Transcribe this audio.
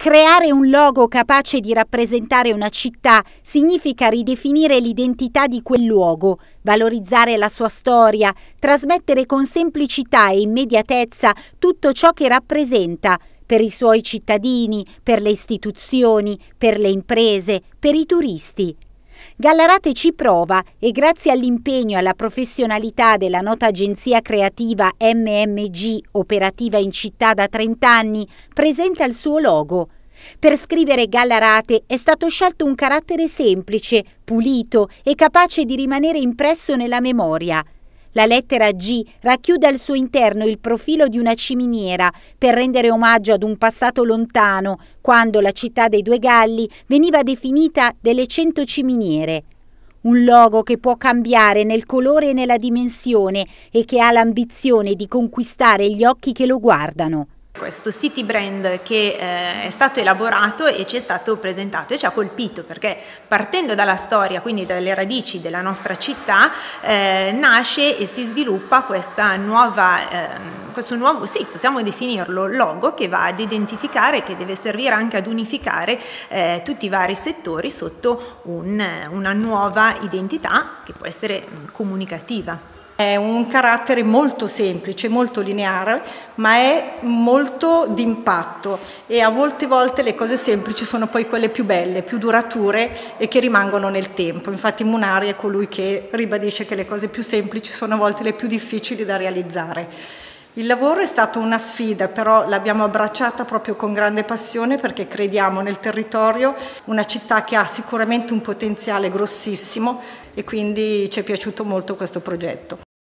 Creare un logo capace di rappresentare una città significa ridefinire l'identità di quel luogo, valorizzare la sua storia, trasmettere con semplicità e immediatezza tutto ciò che rappresenta per i suoi cittadini, per le istituzioni, per le imprese, per i turisti. Gallarate ci prova e grazie all'impegno e alla professionalità della nota agenzia creativa MMG, operativa in città da 30 anni, presenta il suo logo. Per scrivere Gallarate è stato scelto un carattere semplice, pulito e capace di rimanere impresso nella memoria – la lettera G racchiude al suo interno il profilo di una ciminiera per rendere omaggio ad un passato lontano, quando la città dei due galli veniva definita delle cento ciminiere. Un logo che può cambiare nel colore e nella dimensione e che ha l'ambizione di conquistare gli occhi che lo guardano questo city brand che eh, è stato elaborato e ci è stato presentato e ci ha colpito perché partendo dalla storia, quindi dalle radici della nostra città, eh, nasce e si sviluppa nuova, eh, questo nuovo, sì, possiamo definirlo, logo che va ad identificare, che deve servire anche ad unificare eh, tutti i vari settori sotto un, una nuova identità che può essere comunicativa. È un carattere molto semplice, molto lineare, ma è molto d'impatto e a molte volte le cose semplici sono poi quelle più belle, più durature e che rimangono nel tempo. Infatti Munari è colui che ribadisce che le cose più semplici sono a volte le più difficili da realizzare. Il lavoro è stato una sfida, però l'abbiamo abbracciata proprio con grande passione perché crediamo nel territorio, una città che ha sicuramente un potenziale grossissimo e quindi ci è piaciuto molto questo progetto.